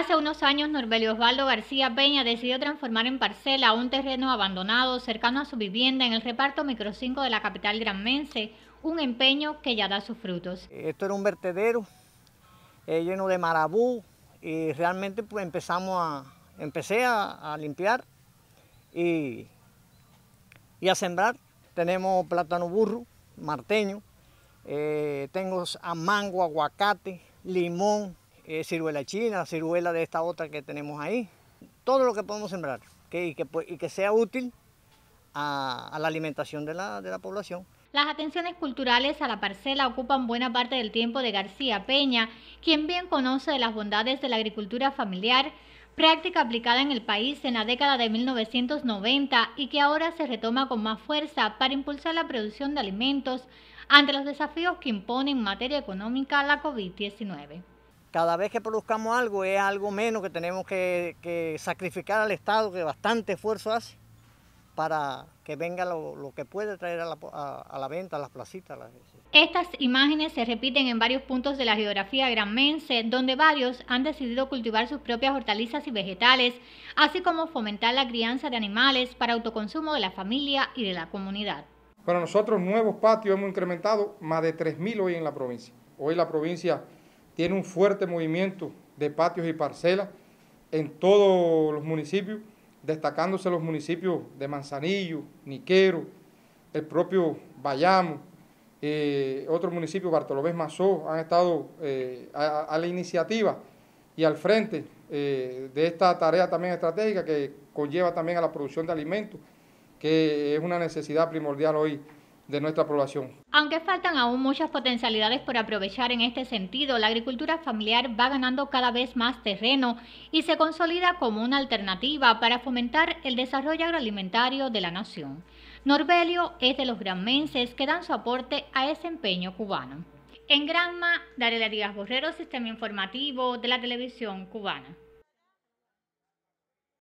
Hace unos años, Norbelio Osvaldo García Peña decidió transformar en parcela un terreno abandonado cercano a su vivienda en el reparto Micro 5 de la capital granmense, un empeño que ya da sus frutos. Esto era un vertedero eh, lleno de marabú y realmente pues, empezamos a, empecé a, limpiar y, a sembrar. Tenemos plátano burro, marteño, eh, tengo mango, aguacate, limón, eh, ciruela china, ciruela de esta otra que tenemos ahí, todo lo que podemos sembrar pues, y, que, sea útil a, la alimentación de la, de la población. Las atenciones culturales a la parcela ocupan buena parte del tiempo de García Peña, quien bien conoce de las bondades de la agricultura familiar, práctica aplicada en el país en la década de 1990 y que ahora se retoma con más fuerza para impulsar la producción de alimentos ante los desafíos que impone en materia económica la COVID-19 cada vez que produzcamos algo es algo menos que tenemos que, sacrificar al Estado, que bastante esfuerzo hace para que venga lo, que puede traer a la, venta, a las placitas. Estas imágenes se repiten en varios puntos de la geografía granmense, donde varios han decidido cultivar sus propias hortalizas y vegetales, así como fomentar la crianza de animales para autoconsumo de la familia y de la comunidad. Para nosotros, nuevos patios hemos incrementado más de 3.000 hoy en la provincia. Hoy la provincia tiene un fuerte movimiento de patios y parcelas en todos los municipios, destacándose los municipios de Manzanillo, Niquero, el propio Bayamo, otros eh, otro municipio, Bartolomé Mazó, han estado eh, a, la iniciativa y al frente eh, de esta tarea también estratégica que conlleva también a la producción de alimentos, que es una necesidad primordial hoy de nuestra Aunque faltan aún muchas potencialidades por aprovechar en este sentido, la agricultura familiar va ganando cada vez más terreno y se consolida como una alternativa para fomentar el desarrollo agroalimentario de la nación. Norbelio es de los granmenses que dan su aporte a ese empeño cubano. En Granma, Dariela Díaz Borrero, Sistema Informativo de la Televisión Cubana.